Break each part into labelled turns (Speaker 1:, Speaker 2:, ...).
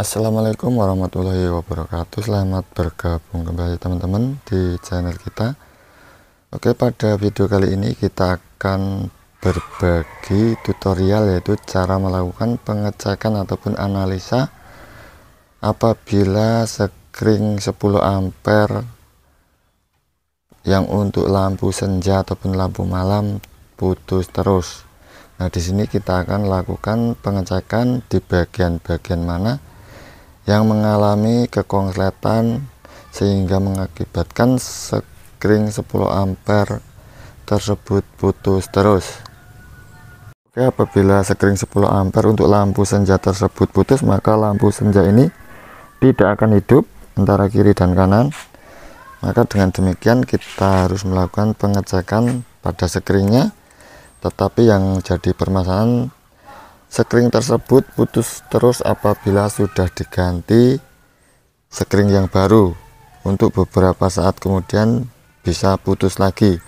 Speaker 1: Assalamualaikum warahmatullahi wabarakatuh Selamat bergabung kembali teman-teman di channel kita Oke pada video kali ini kita akan berbagi tutorial yaitu cara melakukan pengecekan ataupun analisa apabila sekring 10 ampere yang untuk lampu senja ataupun lampu malam putus terus Nah di sini kita akan lakukan pengecekan di bagian-bagian mana yang mengalami kekonsletan sehingga mengakibatkan sekring 10 ampere tersebut putus terus Oke apabila sekring 10 ampere untuk lampu senja tersebut putus maka lampu senja ini tidak akan hidup antara kiri dan kanan maka dengan demikian kita harus melakukan pengecekan pada sekringnya tetapi yang jadi permasalahan Sekring tersebut putus terus apabila sudah diganti sekring yang baru. Untuk beberapa saat kemudian bisa putus lagi.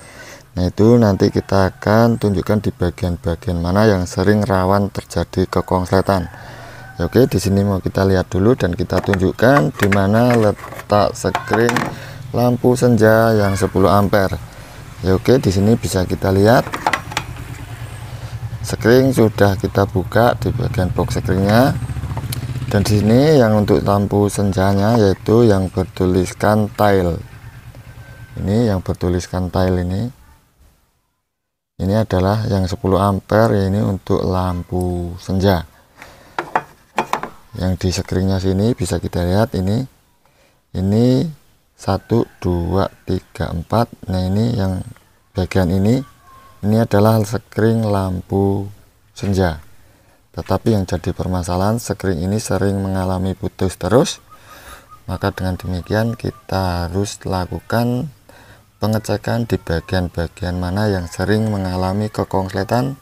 Speaker 1: Nah, itu nanti kita akan tunjukkan di bagian-bagian mana yang sering rawan terjadi kekongsetan. Ya, oke, di sini mau kita lihat dulu dan kita tunjukkan di mana letak sekring lampu senja yang 10 ampere. Ya, oke, di sini bisa kita lihat sekring sudah kita buka di bagian box sekringnya dan di sini yang untuk lampu senjanya yaitu yang bertuliskan tile ini yang bertuliskan tile ini ini adalah yang 10 ampere ini untuk lampu senja yang di sekringnya sini bisa kita lihat ini ini 1 2 3 4 nah ini yang bagian ini ini adalah sekring lampu senja. Tetapi yang jadi permasalahan sekring ini sering mengalami putus terus. Maka dengan demikian kita harus lakukan pengecekan di bagian-bagian mana yang sering mengalami kekongsletan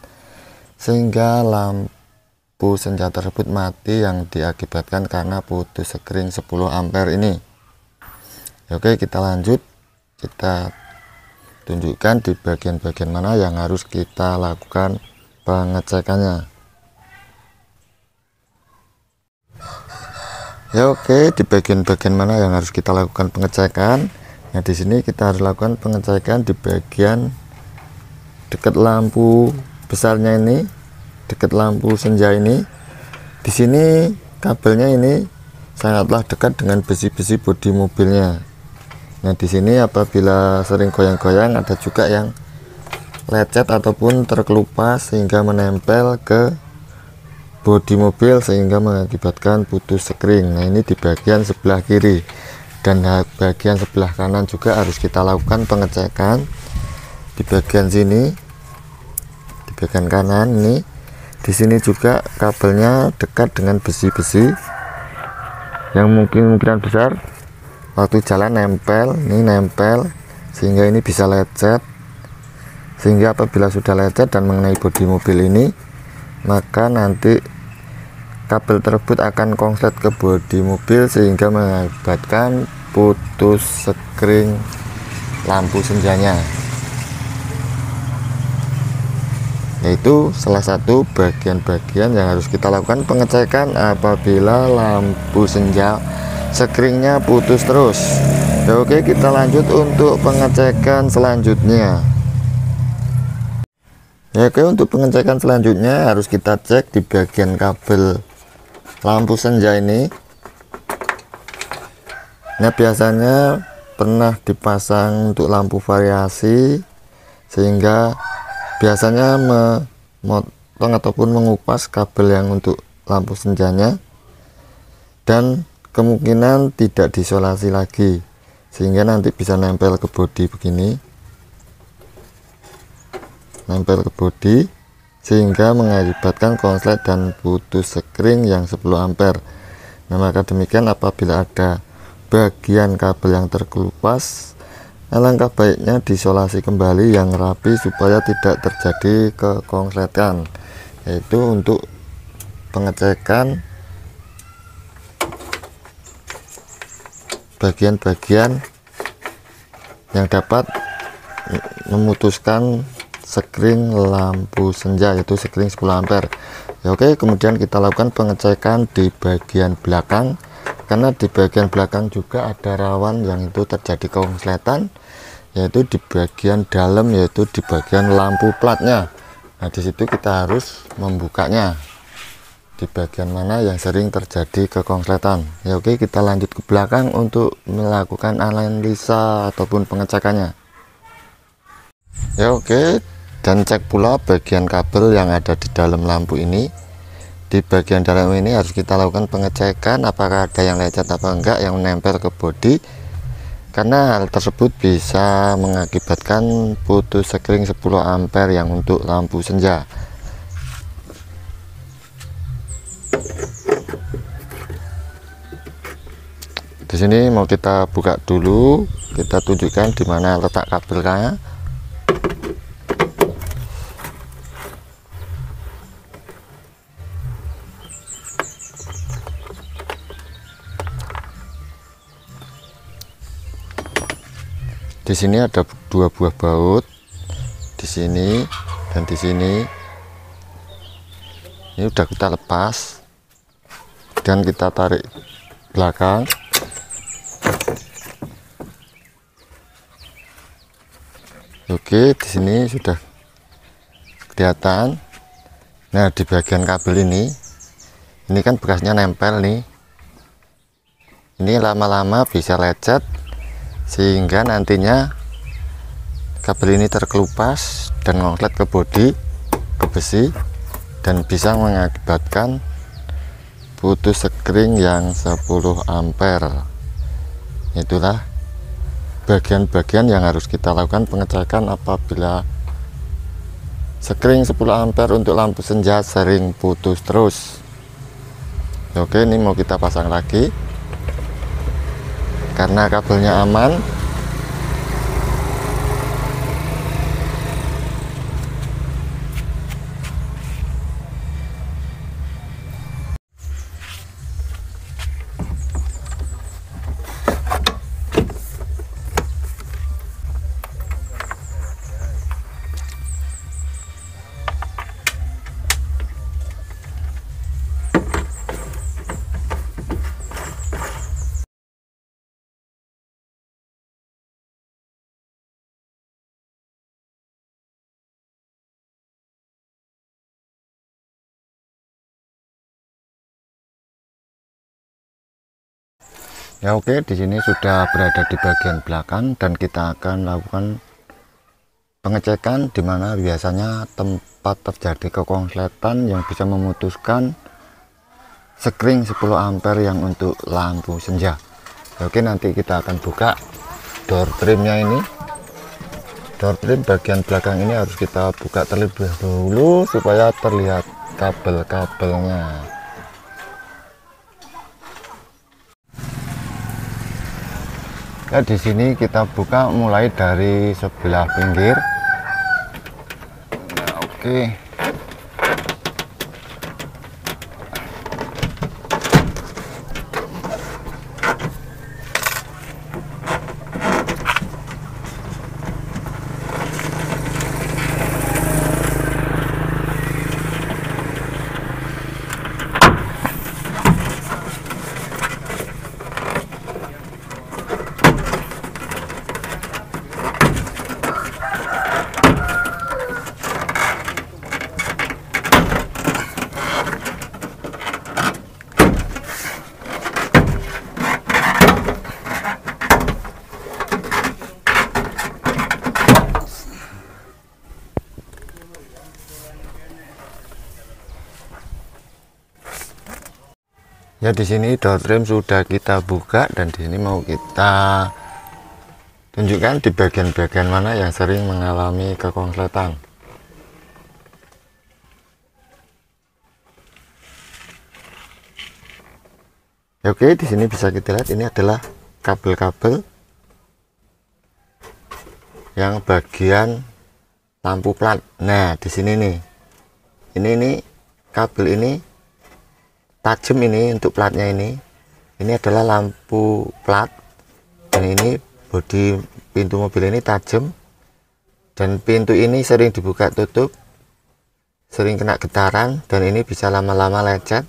Speaker 1: sehingga lampu senja tersebut mati yang diakibatkan karena putus sekring 10 ampere ini oke kita lanjut kita tunjukkan di bagian-bagian mana yang harus kita lakukan pengecekannya ya oke di bagian-bagian mana yang harus kita lakukan pengecekan nah di sini kita harus lakukan pengecekan di bagian dekat lampu besarnya ini dekat lampu senja ini di sini kabelnya ini sangatlah dekat dengan besi-besi bodi mobilnya Nah, di sini apabila sering goyang-goyang ada juga yang lecet ataupun terkelupas sehingga menempel ke bodi mobil sehingga mengakibatkan putus sekring. Nah, ini di bagian sebelah kiri dan bagian sebelah kanan juga harus kita lakukan pengecekan di bagian sini di bagian kanan ini di sini juga kabelnya dekat dengan besi-besi yang mungkin kemungkinan besar waktu jalan nempel ini nempel sehingga ini bisa lecet sehingga apabila sudah lecet dan mengenai bodi mobil ini maka nanti kabel tersebut akan konslet ke bodi mobil sehingga mengakibatkan putus sekring lampu senjanya yaitu salah satu bagian-bagian yang harus kita lakukan pengecekan apabila lampu senja sekringnya putus terus ya oke kita lanjut untuk pengecekan selanjutnya ya oke untuk pengecekan selanjutnya harus kita cek di bagian kabel lampu senja ini Ini nah, biasanya pernah dipasang untuk lampu variasi sehingga biasanya memotong ataupun mengupas kabel yang untuk lampu senjanya dan kemungkinan tidak disolasi lagi sehingga nanti bisa nempel ke bodi begini nempel ke bodi, sehingga mengakibatkan konslet dan putus sekring yang 10 ampere nah maka demikian apabila ada bagian kabel yang terkelupas alangkah baiknya disolasi kembali yang rapi supaya tidak terjadi kekongsletan yaitu untuk pengecekan bagian-bagian yang dapat memutuskan sekring lampu senja yaitu sekring 10 ampere ya oke kemudian kita lakukan pengecekan di bagian belakang karena di bagian belakang juga ada rawan yang itu terjadi kongsletan yaitu di bagian dalam yaitu di bagian lampu platnya nah disitu kita harus membukanya di bagian mana yang sering terjadi kekongsletan ya oke kita lanjut ke belakang untuk melakukan analisa ataupun pengecekannya ya oke dan cek pula bagian kabel yang ada di dalam lampu ini di bagian dalam ini harus kita lakukan pengecekan apakah ada yang lecet apa enggak yang menempel ke bodi karena hal tersebut bisa mengakibatkan putus sekring 10 ampere yang untuk lampu senja sini mau kita buka dulu kita tunjukkan di mana letak kabelnya di sini ada dua buah baut di sini dan di sini ini udah kita lepas dan kita tarik belakang Oke, di sini sudah kelihatan. Nah, di bagian kabel ini ini kan bekasnya nempel nih. Ini lama-lama bisa lecet sehingga nantinya kabel ini terkelupas dan ngoklet ke bodi, ke besi dan bisa mengakibatkan putus sekring yang 10 ampere. Itulah bagian-bagian yang harus kita lakukan pengecekan apabila sekring 10 ampere untuk lampu senja sering putus terus oke ini mau kita pasang lagi karena kabelnya aman ya oke di sini sudah berada di bagian belakang dan kita akan lakukan pengecekan di mana biasanya tempat terjadi kekonsletan yang bisa memutuskan sekring 10 ampere yang untuk lampu senja oke nanti kita akan buka door trimnya ini door trim bagian belakang ini harus kita buka terlebih dahulu supaya terlihat kabel-kabelnya ya di sini kita buka mulai dari sebelah pinggir nah, oke okay. ya di sini door trim sudah kita buka dan di sini mau kita tunjukkan di bagian-bagian mana yang sering mengalami kekongsletan ya, Oke, di sini bisa kita lihat ini adalah kabel-kabel yang bagian lampu plat. Nah, di sini nih. Ini nih kabel ini tajam ini untuk platnya ini ini adalah lampu plat dan ini bodi pintu mobil ini tajam dan pintu ini sering dibuka tutup sering kena getaran dan ini bisa lama-lama lecet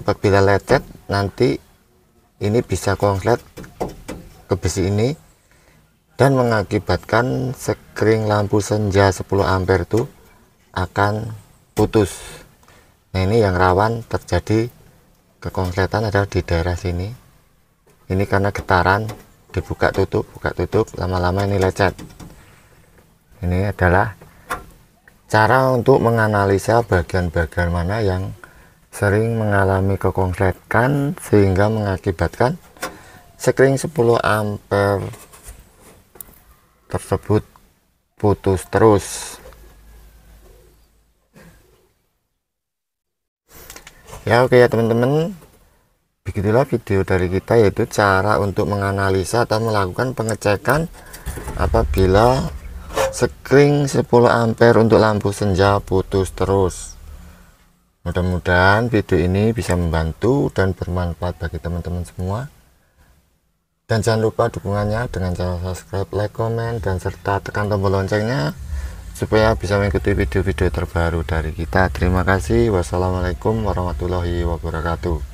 Speaker 1: apabila lecet nanti ini bisa konglet ke besi ini dan mengakibatkan sekring lampu senja 10 ampere itu akan putus Nah ini yang rawan terjadi kekonsletan adalah di daerah sini. Ini karena getaran dibuka tutup, buka tutup, lama-lama ini lecet. Ini adalah cara untuk menganalisa bagian-bagian mana yang sering mengalami kekonsletan sehingga mengakibatkan sekring 10 ampere tersebut putus terus ya oke okay ya teman-teman begitulah video dari kita yaitu cara untuk menganalisa atau melakukan pengecekan apabila sekring 10 ampere untuk lampu senja putus terus mudah-mudahan video ini bisa membantu dan bermanfaat bagi teman-teman semua dan jangan lupa dukungannya dengan cara subscribe, like, komen, dan serta tekan tombol loncengnya supaya bisa mengikuti video-video terbaru dari kita. Terima kasih. Wassalamualaikum warahmatullahi wabarakatuh.